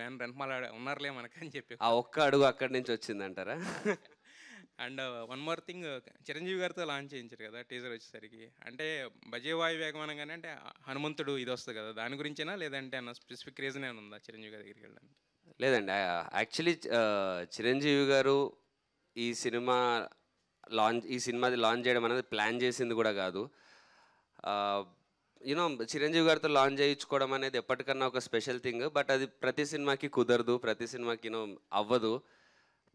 man రెన్మాల ఉన్నారులే మనకి అని చెప్పి ఆ ఒక్క అడుగు అక్కడి నుంచి వచ్చింది అంటారా and one more thing Chiranjeevi గారితో లాంచ్ చేయించారు కదా టీజర్ వచ్చేసరికి అంటే బజేవాయు కానీ అంటే హనుమంతుడు ఇది వస్తుంది కదా దాని గురించేనా లేదంటే అన్న స్పెసిఫిక్ రీజన్ ఏమైనా ఉందా చిరంజీవి గారి దగ్గరికి వెళ్ళడానికి లేదండి యాక్చువల్లీ చిరంజీవి గారు ఈ సినిమా లాంచ్ ఈ సినిమాది లాంచ్ చేయడం అనేది ప్లాన్ చేసింది కూడా కాదు యూనో చిరంజీవి గారితో లాంచ్ చేయించుకోవడం అనేది ఎప్పటికన్నా ఒక స్పెషల్ థింగ్ బట్ అది ప్రతి సినిమాకి కుదరదు ప్రతి సినిమాకి యూనో అవ్వదు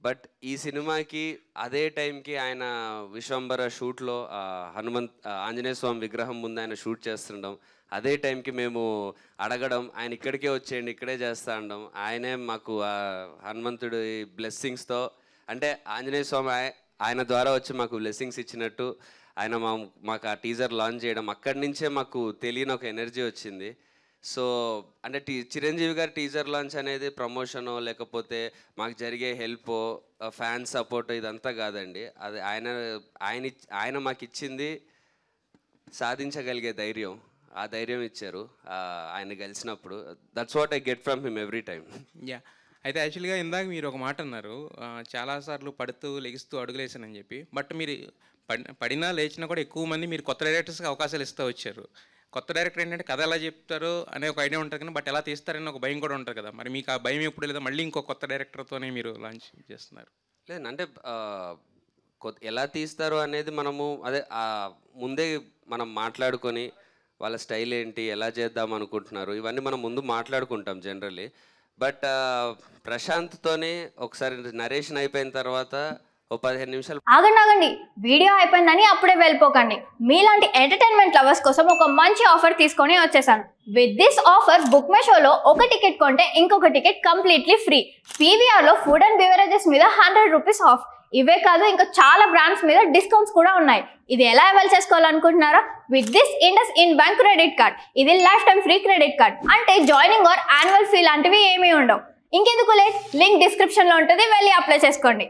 బట్ ఈ సినిమాకి అదే టైంకి ఆయన విశ్వంబర షూట్లో హనుమంత్ ఆంజనేయ స్వామి విగ్రహం ముందు ఆయన షూట్ చేస్తుండడం అదే టైంకి మేము అడగడం ఆయన ఇక్కడికే వచ్చేయండి ఇక్కడే చేస్తా ఉండడం ఆయనే మాకు హనుమంతుడి బ్లెస్సింగ్స్తో అంటే ఆంజనేయ స్వామి ఆయన ద్వారా వచ్చి మాకు బ్లెస్సింగ్స్ ఇచ్చినట్టు ఆయన మా మాకు ఆ టీజర్ లాంచ్ చేయడం అక్కడి నుంచే మాకు తెలియని ఒక ఎనర్జీ వచ్చింది సో అంటే టీ చిరంజీవి గారి టీజర్ లాంచ్ అనేది ప్రమోషనో లేకపోతే మాకు జరిగే హెల్పో ఫ్యాన్ సపోర్ట్ ఇదంతా కాదండి అది ఆయన ఆయన ఆయన మాకు ఇచ్చింది సాధించగలిగే ధైర్యం ఆ ధైర్యం ఇచ్చారు ఆయన కలిసినప్పుడు that's what I get from him every time yeah అయితే యాక్చువల్గా ఇందాక మీరు ఒక మాట అన్నారు చాలాసార్లు పడుతూ లెగిస్తూ అడుగులేసానని చెప్పి బట్ మీరు పడినా లేచినా కూడా ఎక్కువ మంది మీరు కొత్త డైరెక్టర్స్కి అవకాశాలు ఇస్తూ వచ్చారు కొత్త డైరెక్టర్ ఏంటంటే కథ ఎలా చెప్తారో అనే ఒక ఐడియా ఉంటుంది కానీ బట్ ఎలా తీస్తారని ఒక భయం కూడా ఉంటుంది కదా మరి మీకు ఆ భయం ఎప్పుడు లేదా మళ్ళీ ఇంకో కొత్త డైరెక్టర్తోనే మీరు లాంచ్ చేస్తున్నారు లేదు అంటే ఎలా తీస్తారు అనేది మనము అదే ముందే మనం మాట్లాడుకొని వాళ్ళ స్టైల్ ఏంటి ఎలా చేద్దాం అనుకుంటున్నారు ఇవన్నీ మనం ముందు మాట్లాడుకుంటాం జనరల్లీ బట్ ప్రశాంత్ తోనే ఒకసారి నరేషన్ అయిపోయిన తర్వాత ఓ పదిహేను నిమిషాలు ఆగండి ఆగండి వీడియో అయిపోయిందని అప్పుడే వెళ్ళిపోకండి మీలాంటి ఎంటర్టైన్మెంట్ లవర్స్ కోసం ఒక మంచి ఆఫర్ తీసుకొని వచ్చేసాను with this offer book my షోలో ఒక టికెట్ కొంటే ఇంకొక టికెట్ కంప్లీట్లీ ఫ్రీ పీవీఆర్లో ఫుడ్ అండ్ బెవరేజెస్ మీద హండ్రెడ్ రూపీస్ ఆఫ్ ఇవే కాదు ఇంకా చాలా బ్రాండ్స్ మీద డిస్కౌంట్స్ కూడా ఉన్నాయి ఇది ఎలా అవైల్ చేసుకోవాలనుకుంటున్నారా with this IndusInd bank credit card ఇది lifetime free credit card అంటే జాయినింగ్ ఆర్ యాన్యువల్ ఫీ లాంటివి ఏమీ ఉండవు ఇంకెందుకు లేదు లింక్ డిస్క్రిప్షన్లో ఉంటుంది వెళ్ళి అప్లై చేసుకోండి